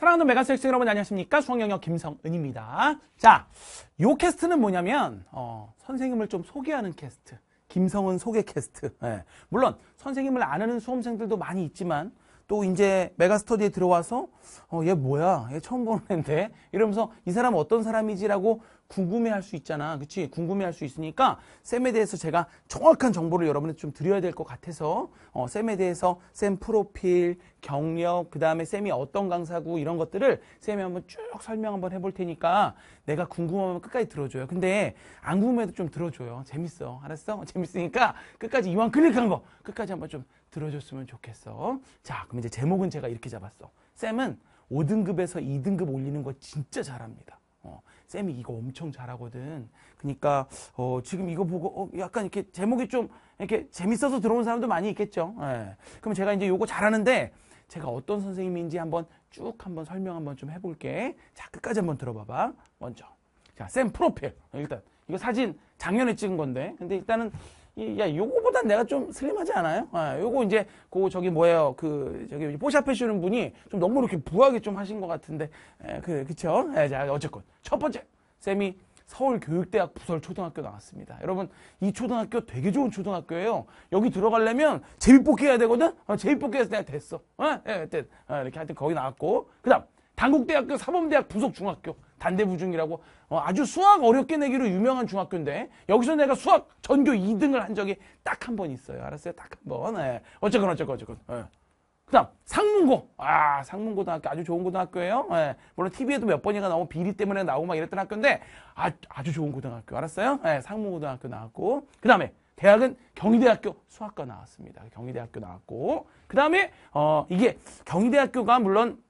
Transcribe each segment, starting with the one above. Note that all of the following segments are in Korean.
사랑하는 메가섹스 여러분 안녕하십니까 수학영역 김성은입니다 자요 캐스트는 뭐냐면 어, 선생님을 좀 소개하는 캐스트 김성은 소개 캐스트 네. 물론 선생님을 아는 수험생들도 많이 있지만 또 이제 메가스터디에 들어와서 어, 얘 뭐야 얘 처음 보는 애인데 이러면서 이 사람 어떤 사람이지라고 궁금해할 수 있잖아. 그치? 궁금해할 수 있으니까 쌤에 대해서 제가 정확한 정보를 여러분한테 좀 드려야 될 것 같아서 어, 쌤에 대해서 쌤 프로필, 경력, 그 다음에 쌤이 어떤 강사고 이런 것들을 쌤이 한번 쭉 설명 한번 해볼 테니까 내가 궁금하면 끝까지 들어줘요. 근데 안 궁금해도 좀 들어줘요. 재밌어. 알았어? 재밌으니까 끝까지 이왕 클릭한 거 끝까지 한번 좀 들어줬으면 좋겠어. 자, 그럼 이제 제목은 제가 이렇게 잡았어. 쌤은 5등급에서 2등급 올리는 거 진짜 잘합니다. 어, 쌤이 이거 엄청 잘하거든. 그러니까 어, 지금 이거 보고 어, 약간 이렇게 제목이 좀 이렇게 재밌어서 들어온 사람도 많이 있겠죠. 예. 그럼 제가 이제 요거 잘하는데 제가 어떤 선생님인지 한번 쭉 한번 설명 한번 좀 해볼게. 자 끝까지 한번 들어봐봐. 먼저 자쌤 프로필 일단 이거 사진 작년에 찍은 건데 근데 일단은 야, 요거보단 내가 좀 슬림하지 않아요? 아, 요거 이제, 그, 저기 뭐예요. 그, 저기, 뽀샵 해주는 분이 좀 너무 이렇게 부하게 좀 하신 것 같은데, 에, 예, 그, 그쵸? 에, 예, 자, 어쨌건. 첫 번째, 쌤이 서울교육대학 부설초등학교 나왔습니다. 여러분, 이 초등학교 되게 좋은 초등학교예요. 여기 들어가려면 재미뽑기 해야 되거든? 어, 재미뽑기 해서 내가 됐어. 어? 예, 됐. 어, 이렇게 하여튼 거기 나왔고. 그 다음, 당국대학교 사범대학 부속중학교. 단대부중이라고 어, 아주 수학 어렵게 내기로 유명한 중학교인데 여기서 내가 수학 전교 2등을 한 적이 딱 한 번 있어요. 알았어요? 딱 한 번. 네. 어쨌건 어쨌건 어쨌건. 네. 그다음 상문고. 아 상문고등학교 아주 좋은 고등학교예요. 네. 물론 TV에도 몇번이나 나오고 비리 때문에 나오고 막 이랬던 학교인데 아, 아주 좋은 고등학교. 알았어요? 네, 상문고등학교 나왔고 그다음에 대학은 경희대학교 수학과 나왔습니다. 경희대학교 나왔고 그다음에 어 이게 경희대학교가 물론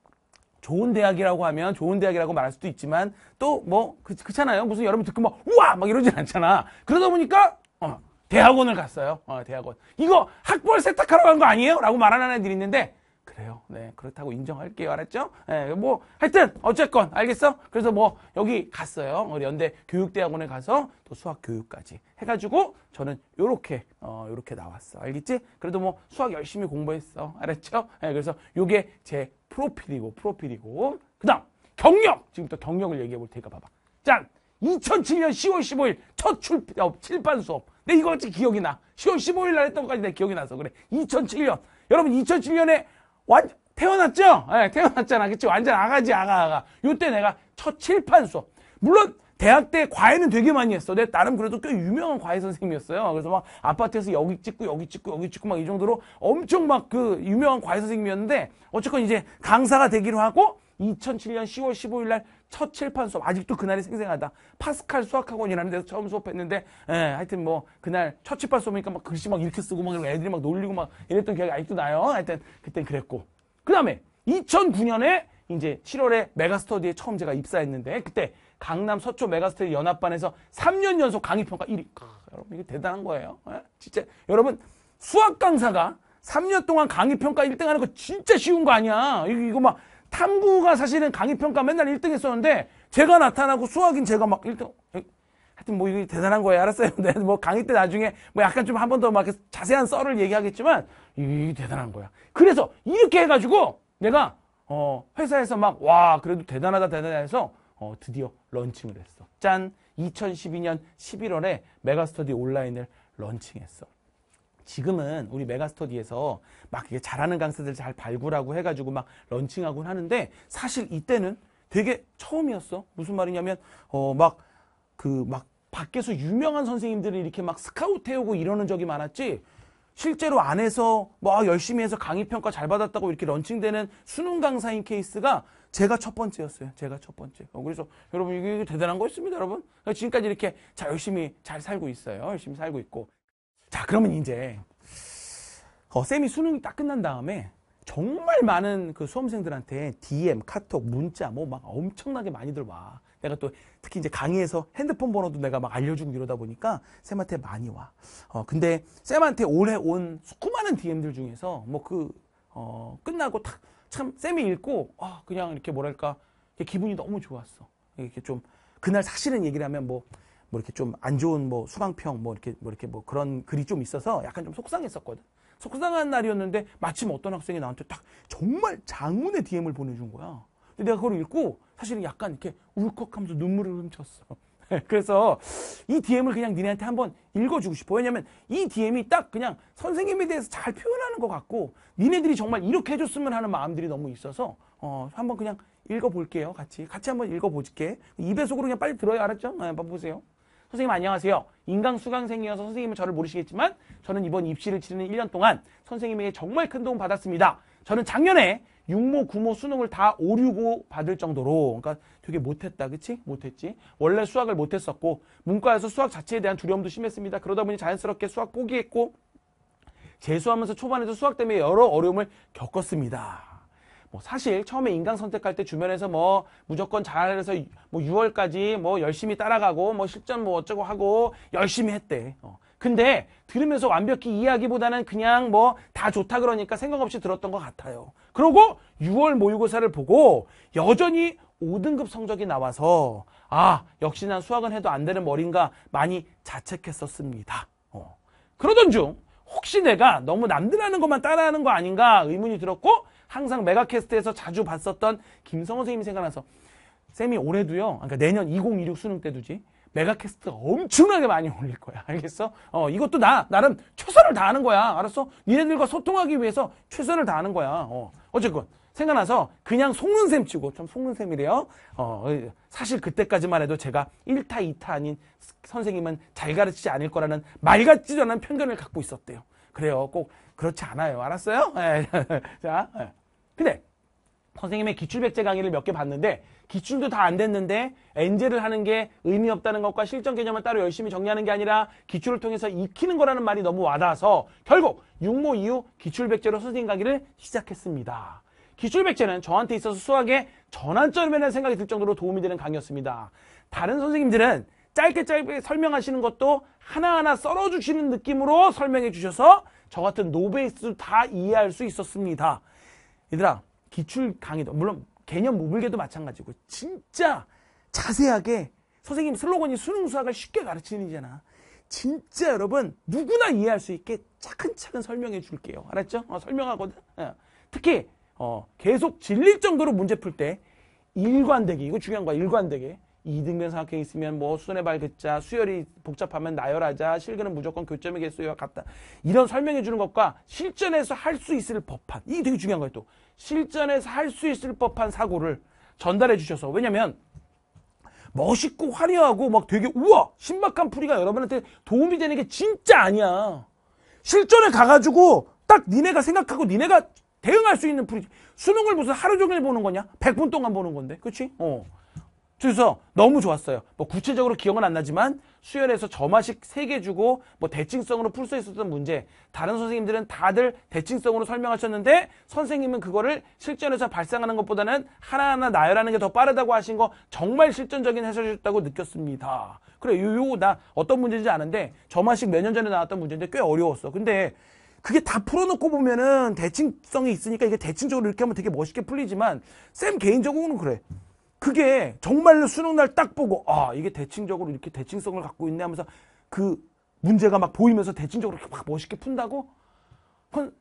좋은 대학이라고 하면 좋은 대학이라고 말할 수도 있지만 또 뭐 그, 렇잖아요 무슨 여러분 듣고 막 뭐, 우와 막 이러진 않잖아. 그러다 보니까 어, 대학원을 갔어요. 어, 대학원. 이거 학벌 세탁하러 간 거 아니에요? 라고 말하는 애들이 있는데 그래요. 네, 그렇다고 인정할게요. 알았죠? 네, 뭐, 하여튼, 어쨌건, 알겠어? 그래서 뭐, 여기 갔어요. 우리 연대 교육대학원에 가서 또 수학교육까지 해가지고, 저는 요렇게, 어, 요렇게 나왔어. 알겠지? 그래도 뭐, 수학 열심히 공부했어. 알았죠? 네, 그래서 요게 제 프로필이고 프로필이고 그 다음 경력 지금부터 경력을 얘기해 볼 테니까 봐봐 짠 2007년 10월 15일 첫 출, 어, 칠판 수업 내 이거 어떻 기억이 나 10월 15일 날 했던 것까지 내 기억이 나서 그래 2007년 여러분 2007년에 완 태어났죠? 네, 태어났잖아 그치 완전 아가지 아가 아가 요때 내가 첫 칠판 수업 물론 대학 때 과외는 되게 많이 했어. 내 나름 그래도 꽤 유명한 과외 선생님이었어요. 그래서 막 아파트에서 여기 찍고 여기 찍고 여기 찍고 막 이 정도로 엄청 막 그 유명한 과외 선생님이었는데 어쨌건 이제 강사가 되기로 하고 2007년 10월 15일 날 첫 칠판 수업 아직도 그날이 생생하다. 파스칼 수학학원이라는 데서 처음 수업했는데 예, 하여튼 뭐 그날 첫 칠판 수업이니까 막 글씨 막 이렇게 쓰고 막 애들이 막 놀리고 막 이랬던 기억이 아직도 나요. 하여튼 그땐 그랬고 그다음에 2009년에 이제 7월에 메가스터디에 처음 제가 입사했는데 그때 강남 서초 메가스터디 연합반에서 3년 연속 강의 평가 1위. 크, 아. 여러분 이게 대단한 거예요. 에? 예? 진짜 여러분 수학 강사가 3년 동안 강의 평가 1등 하는 거 진짜 쉬운 거 아니야. 이거, 이거 막 탐구가 사실은 강의 평가 맨날 1등 했었는데 제가 나타나고 수학인 제가 막 1등 하여튼 뭐이게 대단한 거예요. 알았어요. 근데 네, 뭐 강의 때 나중에 뭐 약간 좀 한 번 더 막 자세한 썰을 얘기하겠지만 이게 대단한 거야. 그래서 이렇게 해가지고 내가 어 회사에서 막 와 그래도 대단하다 대단하다 해서 어, 드디어 런칭을 했어. 짠! 2012년 11월에 메가스터디 온라인을 런칭했어. 지금은 우리 메가스터디에서 막 이게 잘하는 강사들 잘 발굴하고 해가지고 막 런칭하곤 하는데 사실 이때는 되게 처음이었어. 무슨 말이냐면 어 막 그 막 밖에서 유명한 선생님들이 이렇게 막 스카우트 해오고 이러는 적이 많았지. 실제로 안에서 뭐 아, 열심히 해서 강의 평가 잘 받았다고 이렇게 런칭되는 수능 강사인 케이스가 제가 첫 번째였어요. 제가 첫 번째. 어, 그래서 여러분 이게 대단한 거였습니다, 여러분. 그러니까 지금까지 이렇게 자 열심히 잘 살고 있어요. 열심히 살고 있고. 자, 그러면 이제 어, 쌤이 수능이 딱 끝난 다음에 정말 많은 그 수험생들한테 DM, 카톡, 문자 뭐 막 엄청나게 많이들 와. 내가 또 특히 이제 강의에서 핸드폰 번호도 내가 막 알려주고 이러다 보니까 쌤한테 많이 와. 어, 근데 쌤한테 올해 온 수많은 DM들 중에서 뭐 그, 어, 끝나고 탁참 쌤이 읽고 아 그냥 이렇게 뭐랄까 이렇게 기분이 너무 좋았어. 이렇게 좀 그날 사실은 얘기를 하면 뭐. 뭐 이렇게 좀 안 좋은 뭐 수강평 뭐 이렇게 뭐 이렇게 뭐 그런 글이 좀 있어서 약간 좀 속상했었거든. 속상한 날이었는데 마침 어떤 학생이 나한테 딱 정말 장문의 DM을 보내준 거야. 근데 내가 그걸 읽고 사실은 약간 이렇게 울컥하면서 눈물을 훔쳤어. 그래서 이 DM을 그냥 니네한테 한번 읽어주고 싶어. 왜냐면 이 DM이 딱 그냥 선생님에 대해서 잘 표현하는 것 같고 니네들이 정말 이렇게 해줬으면 하는 마음들이 너무 있어서 어, 한번 그냥 읽어볼게요. 같이. 같이 한번 읽어보실게. 입에 속으로 그냥 빨리 들어요. 알았죠? 네, 한번 보세요. 선생님 안녕하세요. 인강 수강생이어서 선생님은 저를 모르시겠지만 저는 이번 입시를 치르는 1년 동안 선생님에게 정말 큰 도움 받았습니다. 저는 작년에 6모9모 수능을 다 오류고 받을 정도로 그러니까 그게 못했다. 그치? 못했지. 원래 수학을 못했었고 문과에서 수학 자체에 대한 두려움도 심했습니다. 그러다 보니 자연스럽게 수학 포기했고 재수하면서 초반에도 수학 때문에 여러 어려움을 겪었습니다. 뭐 사실 처음에 인강 선택할 때 주변에서 뭐 무조건 잘해서 뭐 6월까지 뭐 열심히 따라가고 뭐 실전 뭐 어쩌고 하고 열심히 했대. 어. 근데 들으면서 완벽히 이해하기보다는 그냥 뭐 다 좋다 그러니까 생각 없이 들었던 것 같아요. 그러고 6월 모의고사를 보고 여전히 5등급 성적이 나와서 아 역시 난 수학은 해도 안 되는 머리인가 많이 자책했었습니다. 어. 그러던 중 혹시 내가 너무 남들 하는 것만 따라하는 거 아닌가 의문이 들었고 항상 메가캐스트에서 자주 봤었던 김성호 선생님이 생각나서 쌤이 올해도요. 그러니까 내년 2026 수능 때도지. 메가캐스트가 엄청나게 많이 올릴 거야. 알겠어? 어, 이것도 나, 나름 최선을 다하는 거야. 알았어? 니네들과 소통하기 위해서 최선을 다하는 거야. 어, 어쨌건. 생각나서 그냥 속는 셈 치고, 참 속는 셈이래요. 어, 사실 그때까지만 해도 제가 1타, 2타 아닌 선생님은 잘 가르치지 않을 거라는 말 같지도 않은 편견을 갖고 있었대요. 그래요. 꼭 그렇지 않아요. 알았어요? 예. 자, 예. 근데 선생님의 기출백제 강의를 몇 개 봤는데 기출도 다 안 됐는데 엔젤을 하는 게 의미 없다는 것과 실전 개념을 따로 열심히 정리하는 게 아니라 기출을 통해서 익히는 거라는 말이 너무 와닿아서 결국 6모 이후 기출백제로 선생님 강의를 시작했습니다. 기출백제는 저한테 있어서 수학의 전환점이라는 생각이 들 정도로 도움이 되는 강의였습니다. 다른 선생님들은 짧게 짧게 설명하시는 것도 하나하나 썰어주시는 느낌으로 설명해 주셔서 저 같은 노베이스도 다 이해할 수 있었습니다. 얘들아 기출 강의도 물론 개념 무불개도 마찬가지고 진짜 자세하게 선생님 슬로건이 수능 수학을 쉽게 가르치는이잖아. 진짜 여러분 누구나 이해할 수 있게 차근차근 설명해 줄게요. 알았죠? 어, 설명하거든. 예. 특히 어, 계속 질릴 정도로 문제 풀 때 일관되게 이거 중요한 거야. 일관되게 이등변 삼각형이 있으면 뭐 수선의 발 긋자, 수열이 복잡하면 나열하자, 실근은 무조건 교점의 개수와 같다. 이런 설명해 주는 것과 실전에서 할 수 있을 법한, 이게 되게 중요한 거예요 또. 실전에서 할 수 있을 법한 사고를 전달해 주셔서. 왜냐면 멋있고 화려하고 막 되게 우와! 신박한 풀이가 여러분한테 도움이 되는 게 진짜 아니야. 실전에 가가지고 딱 니네가 생각하고 니네가 대응할 수 있는 풀이 수능을 무슨 하루 종일 보는 거냐? 100분 동안 보는 건데. 그치? 어. 주유소 너무 좋았어요. 뭐 구체적으로 기억은 안 나지만 수혈에서 점화식 3개 주고 뭐 대칭성으로 풀 수 있었던 문제 다른 선생님들은 다들 대칭성으로 설명하셨는데 선생님은 그거를 실전에서 발생하는 것보다는 하나하나 나열하는 게 더 빠르다고 하신 거 정말 실전적인 해설이셨다고 느꼈습니다. 그래 요요 나 어떤 문제인지 아는데 점화식 몇 년 전에 나왔던 문제인데 꽤 어려웠어. 근데 그게 다 풀어놓고 보면은 대칭성이 있으니까 이게 대칭적으로 이렇게 하면 되게 멋있게 풀리지만 쌤 개인적으로는 그래. 그게 정말로 수능날 딱 보고 아 이게 대칭적으로 이렇게 대칭성을 갖고 있네 하면서 그 문제가 막 보이면서 대칭적으로 이렇게 막 멋있게 푼다고? 그건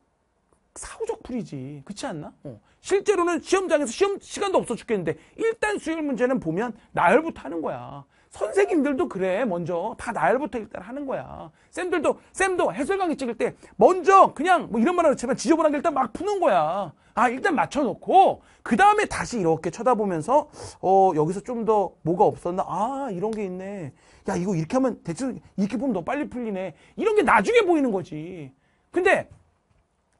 사후적 풀이지. 그렇지 않나? 어. 실제로는 시험장에서 시험 시간도 없어 죽겠는데 일단 수열 문제는 보면 나열부터 하는 거야. 선생님들도 그래 먼저 다 나열부터 일단 하는 거야 쌤들도 쌤도 해설 강의 찍을 때 먼저 그냥 뭐 이런 말을 그렇지저분한게 일단 막 푸는 거야 아 일단 맞춰놓고 그 다음에 다시 이렇게 쳐다보면서 어 여기서 좀 더 뭐가 없었나 아 이런 게 있네 야 이거 이렇게 하면 대충 이렇게 보면 더 빨리 풀리네 이런 게 나중에 보이는 거지 근데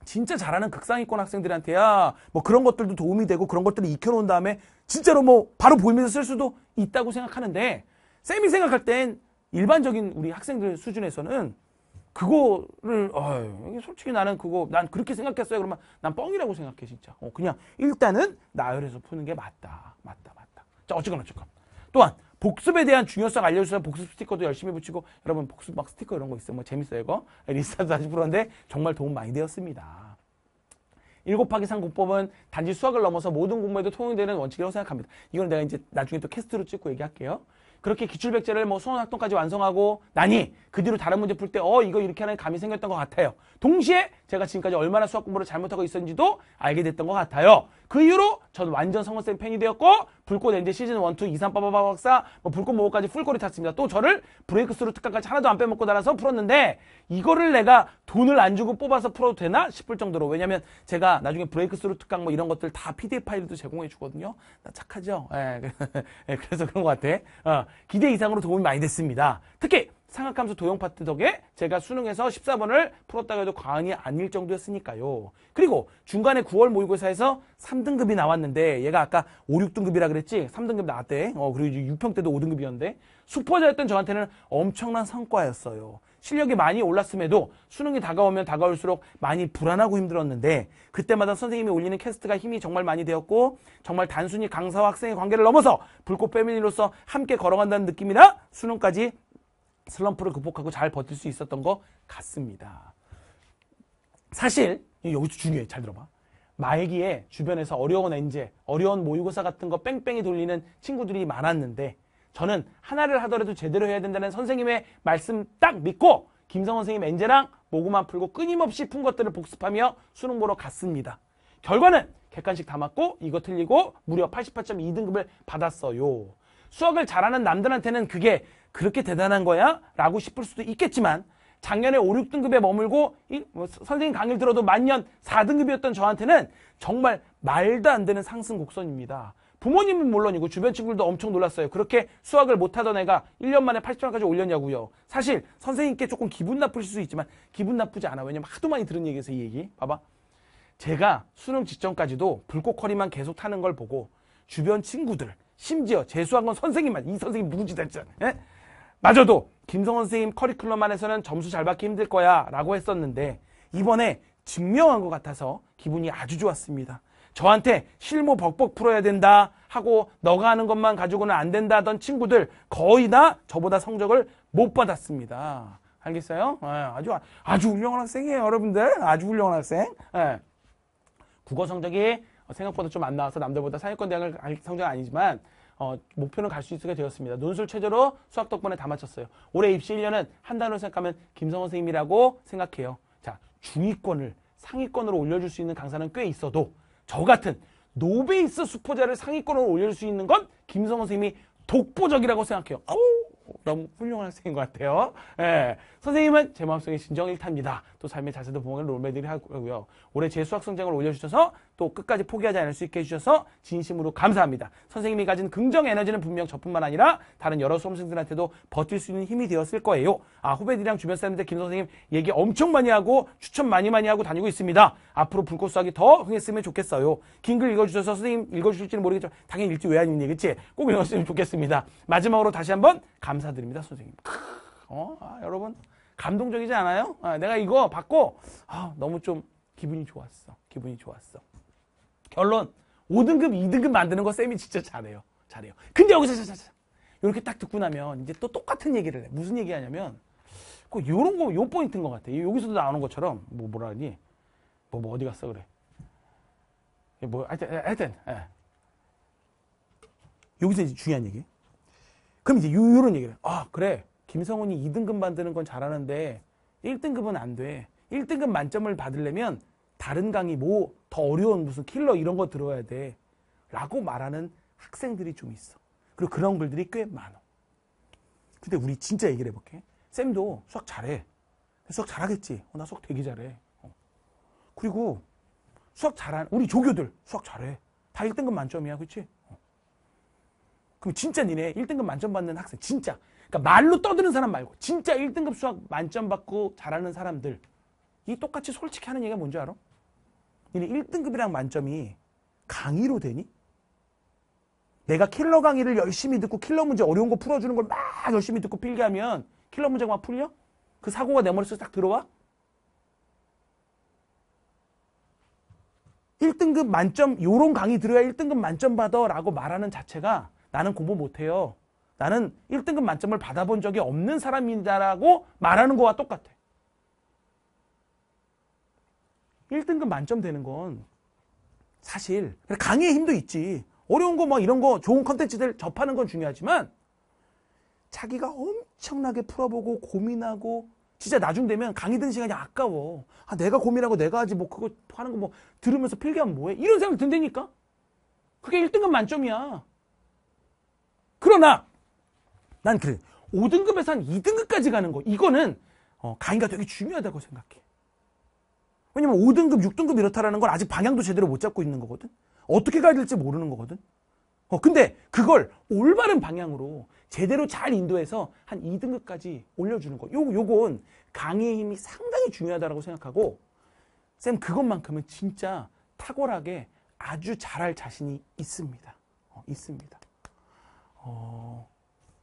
진짜 잘하는 극상위권 학생들한테야 뭐 그런 것들도 도움이 되고 그런 것들을 익혀놓은 다음에 진짜로 뭐 바로 보이면서 쓸 수도 있다고 생각하는데 쌤이 생각할 땐 일반적인 우리 학생들 수준에서는 그거를 어휴, 솔직히 나는 그거 난 그렇게 생각했어요. 그러면 난 뻥이라고 생각해 진짜. 어, 그냥 일단은 나열해서 푸는 게 맞다. 맞다. 맞다. 자 어쨌건 어쨌건. 또한 복습에 대한 중요성 알려주셔서 복습 스티커도 열심히 붙이고 여러분 복습 막 스티커 이런 거 있어요. 뭐 재밌어요 이거. 리스타도 다시 부르는데 정말 도움 많이 되었습니다. 7 곱하기 3 공법은 단지 수학을 넘어서 모든 공부에도 통용되는 원칙이라고 생각합니다. 이건 내가 이제 나중에 또 캐스트로 찍고 얘기할게요. 그렇게 기출백제를 뭐 수능학동까지 완성하고 나니 그 뒤로 다른 문제 풀 때 어 이거 이렇게 하는 감이 생겼던 것 같아요. 동시에 제가 지금까지 얼마나 수학 공부를 잘못하고 있었는지도 알게 됐던 것 같아요. 그 이후로 전 완전 성원쌤 팬이 되었고 불꽃 엔드 시즌 1, 2, 2, 3, 빠바바 박사 뭐 불꽃 모호까지 풀골리 탔습니다. 또 저를 브레이크 스루 특강까지 하나도 안 빼먹고 달아서 풀었는데 이거를 내가 돈을 안 주고 뽑아서 풀어도 되나 싶을 정도로 왜냐면 제가 나중에 브레이크 스루 특강 뭐 이런 것들 다 PDF 파일도 제공해 주거든요. 나 착하죠? 예. 예, 그래서 그런 것 같아. 어, 기대 이상으로 도움이 많이 됐습니다. 특히 삼각함수 도형 파트 덕에 제가 수능에서 14번을 풀었다고 해도 과언이 아닐 정도였으니까요. 그리고 중간에 9월 모의고사에서 3등급이 나왔는데 얘가 아까 5, 6등급이라 그랬지? 3등급 나왔대. 어, 그리고 6평 때도 5등급이었는데 수퍼자였던 저한테는 엄청난 성과였어요. 실력이 많이 올랐음에도 수능이 다가오면 다가올수록 많이 불안하고 힘들었는데 그때마다 선생님이 올리는 캐스트가 힘이 정말 많이 되었고 정말 단순히 강사와 학생의 관계를 넘어서 불꽃 패밀리로서 함께 걸어간다는 느낌이라 수능까지 슬럼프를 극복하고 잘 버틸 수 있었던 것 같습니다. 사실 여기서 중요해 잘 들어봐. 말기에 주변에서 어려운 엔제, 어려운 모의고사 같은 거 뺑뺑이 돌리는 친구들이 많았는데 저는 하나를 하더라도 제대로 해야 된다는 선생님의 말씀 딱 믿고 김성원 선생님 엔제랑 모구만 풀고 끊임없이 푼 것들을 복습하며 수능 보러 갔습니다. 결과는 객관식 다 맞고 이거 틀리고 무려 88.2등급을 받았어요. 수학을 잘하는 남들한테는 그게 그렇게 대단한 거야? 라고 싶을 수도 있겠지만 작년에 5, 6등급에 머물고 이, 뭐, 선생님 강의를 들어도 만년 4등급이었던 저한테는 정말 말도 안 되는 상승 곡선입니다. 부모님은 물론이고 주변 친구들도 엄청 놀랐어요. 그렇게 수학을 못하던 애가 1년 만에 80점까지 올렸냐고요. 사실 선생님께 조금 기분 나쁘실 수 있지만 기분 나쁘지 않아. 왜냐면 하도 많이 들은 얘기에서 이 얘기. 봐봐. 제가 수능 직전까지도 불꽃허리만 계속 타는 걸 보고 주변 친구들 심지어 재수한 건 선생님만 이 선생님 누군지 됐 대체 예? 마저도 김성원 선생님 커리큘럼 안에서는 점수 잘 받기 힘들 거야 라고 했었는데 이번에 증명한 것 같아서 기분이 아주 좋았습니다. 저한테 실무 벅벅 풀어야 된다 하고 너가 하는 것만 가지고는 안 된다 하던 친구들 거의 다 저보다 성적을 못 받았습니다. 알겠어요? 네, 아주 아주 훌륭한 학생이에요, 여러분들. 아주 훌륭한 학생. 네. 국어 성적이 생각보다 좀 안 나와서 남들보다 상위권 대학을 갈 성적은 아니지만 어, 목표는 갈 수 있게 되었습니다. 논술 최저로 수학 덕분에 다 마쳤어요. 올해 입시 1년은 한 단어로 생각하면 김성원 선생님이라고 생각해요. 자, 중위권을 상위권으로 올려줄 수 있는 강사는 꽤 있어도 저 같은 노베이스 수포자를 상위권으로 올려줄수 있는 건 김성원 선생님이 독보적이라고 생각해요. 아우 너무 훌륭한 학생인 것 같아요. 예. 선생님은 제 마음속에 진정일탑니다. 또 삶의 자세도 보면 롤메들이 하고요. 올해 제 수학 성장을 올려주셔서 또 끝까지 포기하지 않을 수 있게 해주셔서 진심으로 감사합니다. 선생님이 가진 긍정 에너지는 분명 저뿐만 아니라 다른 여러 수험생들한테도 버틸 수 있는 힘이 되었을 거예요. 아, 후배들이랑 주변 사람들 김 선생님 얘기 엄청 많이 하고 추천 많이 많이 하고 다니고 있습니다. 앞으로 불꽃 수학이 더 흥했으면 좋겠어요. 긴 글 읽어주셔서 선생님 읽어주실지는 모르겠지만 당연히 읽지 왜안 읽니? 그치? 꼭 읽었으면 좋겠습니다. 마지막으로 다시 한번 감사드립니다. 선생님. 어? 아, 여러분 감동적이지 않아요? 아, 내가 이거 받고 아, 너무 좀 기분이 좋았어. 기분이 좋았어. 결론 5등급 2등급 만드는 거 쌤이 진짜 잘해요. 잘해요. 근데 여기서 자, 자, 자. 이렇게 딱 듣고 나면 이제 또 똑같은 얘기를 해. 무슨 얘기 하냐면 그 요런 거 요 포인트인 것 같아. 여기서도 나오는 것처럼 뭐 뭐라 니 뭐, 뭐 어디 갔어 그래. 뭐 하여튼 하여튼 예. 여기서 이제 중요한 얘기. 그럼 이제 요, 요런 얘기를. 아, 그래. 김성훈이 2등급 만드는 건 잘하는데 1등급은 안 돼. 1등급 만점을 받으려면 다른 강의 뭐더 어려운 무슨 킬러 이런 거 들어야 돼. 라고 말하는 학생들이 좀 있어. 그리고 그런 글들이 꽤 많아. 근데 우리 진짜 얘기를 해볼게. 쌤도 수학 잘해. 수학 잘하겠지. 어, 나 수학 되게 잘해. 어. 그리고 수학 잘한 우리 조교들 수학 잘해. 다 1등급 만점이야. 그치? 어. 그럼 진짜 니네 1등급 만점 받는 학생 진짜 그러니까 말로 떠드는 사람 말고 진짜 1등급 수학 만점 받고 잘하는 사람들 이 똑같이 솔직히 하는 얘기가 뭔지 알아? 이네 1등급이랑 만점이 강의로 되니? 내가 킬러 강의를 열심히 듣고 킬러 문제 어려운 거 풀어주는 걸 막 열심히 듣고 필기하면 킬러 문제가 막 풀려? 그 사고가 내 머릿속에 딱 들어와? 1등급 만점 요런 강의 들어야 1등급 만점 받아 라고 말하는 자체가 나는 공부 못해요. 나는 1등급 만점을 받아본 적이 없는 사람이다라고 말하는 거와 똑같아. 1등급 만점 되는 건 사실 강의의 힘도 있지. 어려운 거 뭐 이런 거 좋은 컨텐츠들 접하는 건 중요하지만 자기가 엄청나게 풀어보고 고민하고 진짜 나중 되면 강의 듣는 시간이 아까워. 아, 내가 고민하고 내가 하지 뭐 그거 하는 거 뭐 들으면서 필기하면 뭐해? 이런 생각 든다니까. 그게 1등급 만점이야. 그러나 난 그래. 5등급에서 한 2등급까지 가는 거. 이거는 어, 강의가 되게 중요하다고 생각해. 왜냐면 5등급, 6등급 이렇다라는 걸 아직 방향도 제대로 못 잡고 있는 거거든. 어떻게 가야 될지 모르는 거거든. 어, 근데 그걸 올바른 방향으로 제대로 잘 인도해서 한 2등급까지 올려주는 거. 요, 요건 강의의 힘이 상당히 중요하다고 생각하고, 쌤 그것만큼은 진짜 탁월하게 아주 잘할 자신이 있습니다. 어, 있습니다.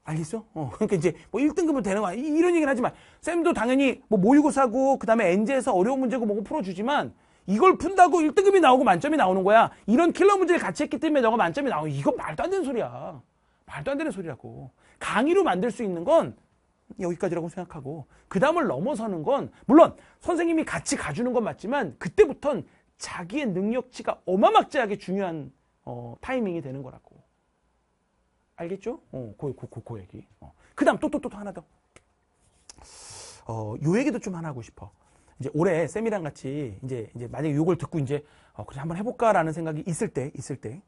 알겠어? 어, 그러니까 이제 뭐 1등급은 되는 거야. 이런 얘기는 하지만 쌤도 당연히 뭐 모의고사고 그다음에 엔제에서 어려운 문제고 뭐고 풀어주지만 이걸 푼다고 1등급이 나오고 만점이 나오는 거야. 이런 킬러 문제를 같이 했기 때문에 너가 만점이 나오. 고 이건 말도 안 되는 소리야. 말도 안 되는 소리라고. 강의로 만들 수 있는 건 여기까지라고 생각하고 그 다음을 넘어서는 건 물론 선생님이 같이 가주는 건 맞지만 그때부턴 자기의 능력치가 어마막지하게 중요한 어, 타이밍이 되는 거라고. 알겠죠? 어, 고, 고, 고, 고 얘기. 어. 그 다음 또, 또, 또, 또 하나 더. 어, 요 얘기도 좀 하나 하고 싶어. 이제 올해 쌤이랑 같이 이제, 이제 만약에 요걸 듣고 이제, 어, 그래, 한번 해볼까라는 생각이 있을 때, 있을 때.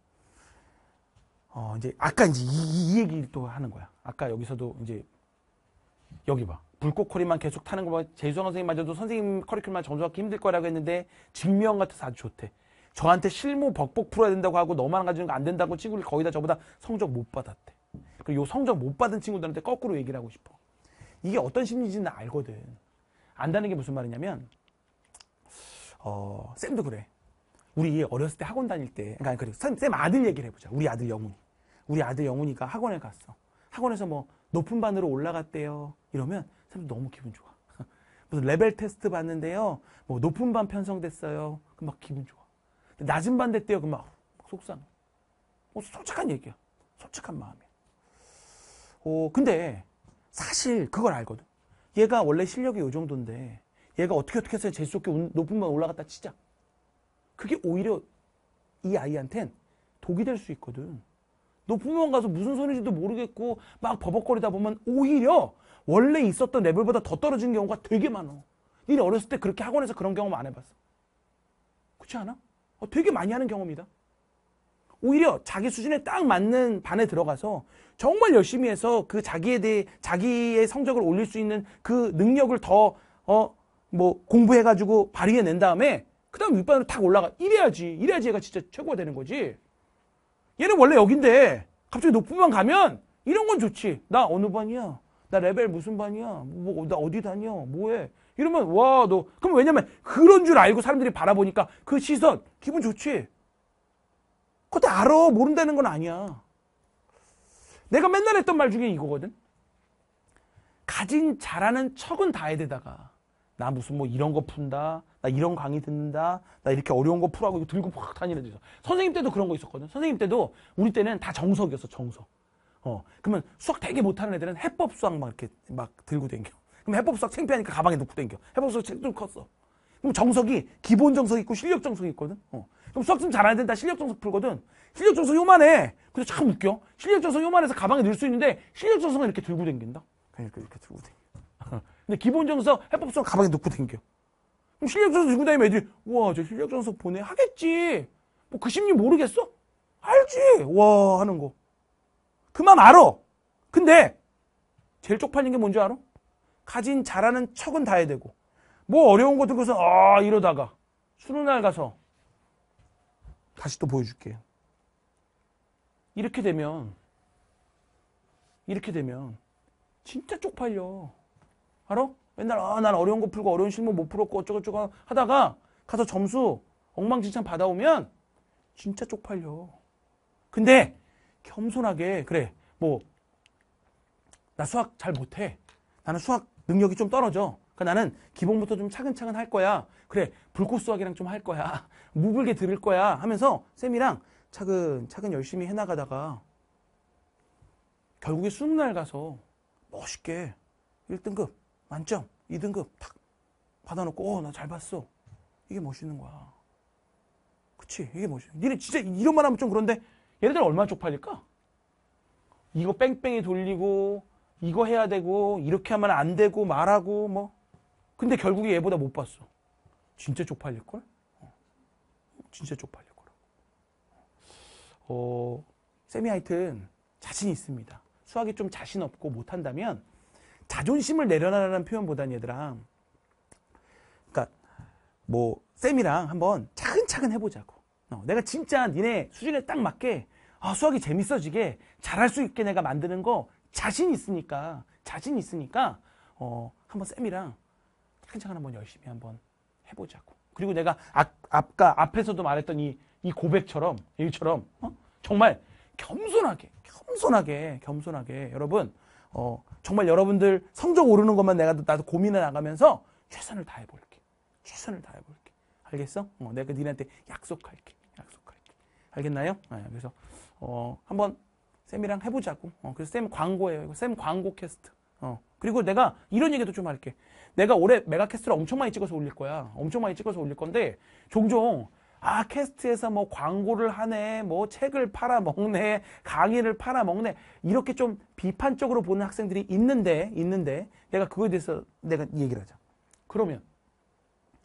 어, 이제, 아까 이제 이, 이 얘기를 또 하는 거야. 아까 여기서도 이제, 여기 봐. 불꽃코리만 계속 타는 거 봐. 재수강 선생님마저도 선생님 커리큘만 정조하기 힘들 거라고 했는데, 증명 같아서 아주 좋대. 저한테 실무 벅벅 풀어야 된다고 하고 너만 가지는 거 안 된다고 친구들 거의 다 저보다 성적 못 받았대. 그리고 요 성적 못 받은 친구들한테 거꾸로 얘기를 하고 싶어. 이게 어떤 심리인지는 알거든. 안다는 게 무슨 말이냐면 어, 쌤도 그래. 우리 어렸을 때 학원 다닐 때, 그러니까 그래, 쌤, 쌤 아들 얘기를 해보자. 우리 아들 영훈이. 우리 아들 영훈이가 학원에 갔어. 학원에서 뭐 높은 반으로 올라갔대요. 이러면 쌤도 너무 기분 좋아. 무슨 레벨 테스트 봤는데요. 뭐 높은 반 편성됐어요. 그막 기분 좋아. 낮은 반대 때요. 그막 속상해. 어, 뭐 솔직한 얘기야. 솔직한 마음이야. 어, 근데 사실 그걸 알거든. 얘가 원래 실력이 요 정도인데 얘가 어떻게 어떻게 해서 재수없게 높은 반 올라갔다 치자. 그게 오히려 이 아이한텐 독이 될 수 있거든. 높은 반 가서 무슨 소리인지도 모르겠고 막 버벅거리다 보면 오히려 원래 있었던 레벨보다 더 떨어진 경우가 되게 많어. 니네 어렸을 때 그렇게 학원에서 그런 경험 안 해봤어. 그렇지 않아? 어, 되게 많이 하는 경우입니다 오히려 자기 수준에 딱 맞는 반에 들어가서 정말 열심히 해서 그 자기에 대해 자기의 성적을 올릴 수 있는 그 능력을 더 어 뭐 공부해가지고 발휘해낸 다음에 그다음 윗반으로 탁 올라가 이래야지 이래야지 얘가 진짜 최고가 되는 거지. 얘는 원래 여긴데 갑자기 높은 반 가면 이런 건 좋지. 나 어느 반이야? 나 레벨 무슨 반이야? 뭐나 어디 다녀? 뭐해? 이러면 와 너 그럼 왜냐면 그런 줄 알고 사람들이 바라보니까 그 시선 기분 좋지. 그때 알아 모른다는 건 아니야. 내가 맨날 했던 말 중에 이거거든. 가진 잘하는 척은 다 해대다가 나 무슨 뭐 이런 거 푼다. 나 이런 강의 듣는다. 나 이렇게 어려운 거 풀라고 이거 들고 확 다니면서 선생님 때도 그런 거 있었거든. 선생님 때도 우리 때는 다 정석이었어 정석. 어 그러면 수학 되게 못하는 애들은 해법 수학 막 이렇게 막 들고 댕겨. 그럼 해법수학 창피하니까 가방에 넣고 댕겨. 해법수학 책좀 컸어. 그럼 정석이 기본 정석 있고 실력 정석이 있거든. 어. 그럼 수학 좀 잘하는 데다 실력 정석 풀거든. 실력 정석 요만해. 그래서 참 웃겨. 실력 정석 요만해서 가방에 넣을 수 있는데 실력 정석은 이렇게 들고 댕긴다. 그냥 이렇게 들고 댕겨. 근데 기본 정석 해법수학 가방에 넣고 댕겨. 그럼 실력 정석 들고 다니면 애들이 우와 저 실력 정석 보내 하겠지. 뭐 그 심리 모르겠어? 알지. 와 하는 거. 그만 알아. 근데 제일 쪽팔린 게 뭔지 알아? 가진 잘하는 척은 다 해야 되고 뭐 어려운 거 들고서 아 이러다가 수능날 가서 다시 또 보여줄게 이렇게 되면 이렇게 되면 진짜 쪽팔려 알아? 맨날 아 난 어려운 거 풀고 어려운 실무 못 풀었고 어쩌고저쩌고 하다가 가서 점수 엉망진창 받아오면 진짜 쪽팔려 근데 겸손하게 그래 뭐 나 수학 잘 못해 나는 수학 능력이 좀 떨어져. 그러니까 나는 기본부터 좀 차근차근 할 거야. 그래, 불꽃 수학이랑 좀 할 거야. 무불게 들을 거야. 하면서 쌤이랑 차근차근 열심히 해나가다가 결국에 수능날 가서 멋있게 1등급 만점, 2등급 탁 받아놓고 어, 나 잘 봤어. 이게 멋있는 거야. 그치, 이게 멋있어. 니네 진짜 이런 말 하면 좀 그런데 얘네들 얼마나 쪽팔릴까? 이거 뺑뺑이 돌리고 이거 해야 되고 이렇게 하면 안 되고 말하고 뭐 근데 결국에 얘보다 못 봤어. 진짜 쪽팔릴 걸? 어. 진짜 쪽팔릴 거라고. 어, 쌤이 하여튼 자신 있습니다. 수학이 좀 자신 없고 못한다면 자존심을 내려놔라는 표현보단 얘들아 그러니까 뭐 쌤이랑 한번 차근차근 해보자고. 어, 내가 진짜 니네 수준에 딱 맞게 아, 수학이 재밌어지게 잘할 수 있게 내가 만드는 거 자신 있으니까 자신 있으니까 어, 한 번 쌤이랑 한근차근 한번 열심히 한번 해보자고. 그리고 내가 앞, 아까 앞에서도 말했던 이, 이 고백처럼 일처럼 어? 정말 겸손하게 겸손하게 겸손하게 여러분 어, 정말 여러분들 성적 오르는 것만 내가 나도 고민해 나가면서 최선을 다해볼게. 최선을 다해볼게. 알겠어? 어, 내가 니네한테 약속할게. 약속할게. 알겠나요? 네, 그래서 어, 한번 쌤이랑 해보자고. 어, 그래서 쌤 광고예요. 이거 쌤 광고 캐스트. 어. 그리고 내가 이런 얘기도 좀 할게. 내가 올해 메가 캐스트를 엄청 많이 찍어서 올릴 거야. 엄청 많이 찍어서 올릴 건데 종종 아 캐스트에서 뭐 광고를 하네, 뭐 책을 팔아 먹네, 강의를 팔아 먹네 이렇게 좀 비판적으로 보는 학생들이 있는데 있는데 내가 그거에 대해서 내가 얘기를 하자. 그러면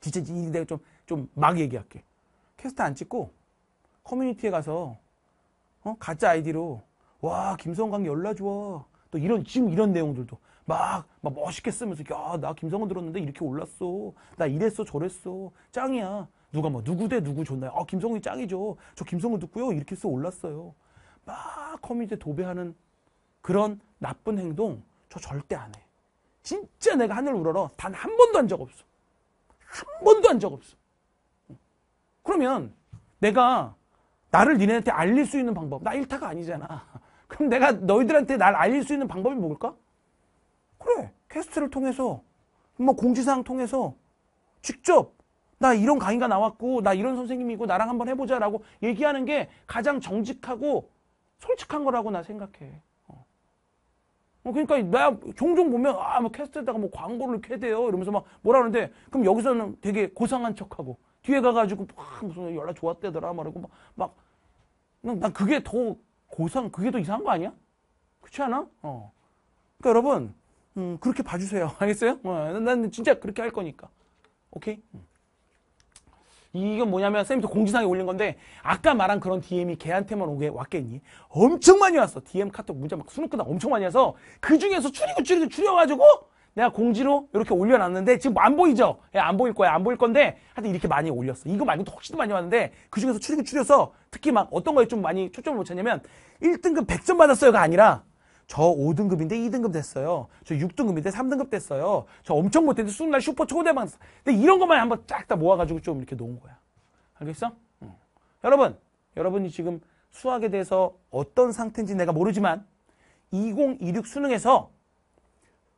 진짜 내가 좀 좀 막 얘기할게. 캐스트 안 찍고 커뮤니티에 가서 어? 가짜 아이디로 와김성관계연라 좋아. 또 이런 지금 이런 내용들도 막, 막 멋있게 쓰면서 야나 아, 김성훈 들었는데 이렇게 올랐어 나 이랬어 저랬어 짱이야 누가 뭐 누구 대 누구 좋나요 아 김성훈이 짱이죠 저 김성훈 듣고요 이렇게 써 올랐어요 막 커뮤니티 에 도배하는 그런 나쁜 행동 저 절대 안 해 진짜 내가 하늘 우러러 단 한 번도 한 적 없어 한 번도 한 적 없어 그러면 내가 나를 니네한테 알릴 수 있는 방법 나 일타가 아니잖아 그럼 내가 너희들한테 날 알릴 수 있는 방법이 뭘까? 그래. 캐스트를 통해서, 뭐 공지사항 통해서 직접 나 이런 강의가 나왔고, 나 이런 선생님이고, 나랑 한번 해보자라고 얘기하는 게 가장 정직하고 솔직한 거라고 나 생각해. 어. 어, 그러니까 나 종종 보면 아뭐 캐스트에다가 뭐 광고를 캐대요 이러면서 막 뭐라 하는데 그럼 여기서는 되게 고상한 척하고 뒤에 가가지고 막 무슨 연락 좋았대더라 말하고 막막난 그게 더 고상 그게 더 이상한 거 아니야? 그렇지 않아? 어. 그러니까 여러분 음, 그렇게 봐주세요. 알겠어요? 어, 난 진짜 그렇게 할 거니까. 오케이? 음. 이건 뭐냐면 쌤이 공지사항에 올린 건데 아까 말한 그런 DM이 걔한테만 오게 왔겠니? 엄청 많이 왔어. DM 카톡 문자 막 수능 끝나 엄청 많이 와서 그 중에서 추리고 추리고 추려가지고 내가 공지로 이렇게 올려놨는데 지금 안 보이죠? 예, 안 보일 거야. 안 보일 건데 하여튼 이렇게 많이 올렸어. 이거 말고도 훨씬 더 많이 왔는데 그중에서 추리고 추려서 특히 막 어떤 거에 좀 많이 초점을 못 찾냐면 1등급 100점 받았어요가 아니라 저 5등급인데 2등급 됐어요. 저 6등급인데 3등급 됐어요. 저 엄청 못했는데 수능 날 슈퍼 초대방 근데 이런 것만 한번 쫙 다 모아가지고 좀 이렇게 놓은 거야. 알겠어? 응. 여러분, 여러분이 지금 수학에 대해서 어떤 상태인지 내가 모르지만 2026 수능에서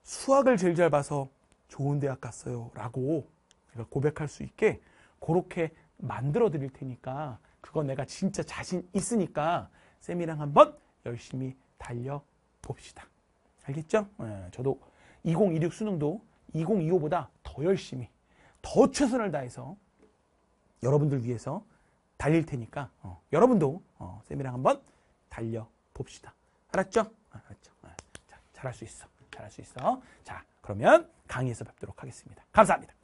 수학을 제일 잘 봐서 좋은 대학 갔어요. 라고 내가 고백할 수 있게 그렇게 만들어 드릴 테니까 그건 내가 진짜 자신 있으니까 쌤이랑 한번 열심히 달려 봅시다. 알겠죠? 네, 저도 2026 수능도 2025보다 더 열심히 더 최선을 다해서 여러분들 위해서 달릴 테니까 어, 여러분도 어, 쌤이랑 한번 달려 봅시다. 알았죠? 아, 알았죠? 예, 자, 잘할 수 있어. 잘할 수 있어. 자, 그러면 강의에서 뵙도록 하겠습니다. 감사합니다.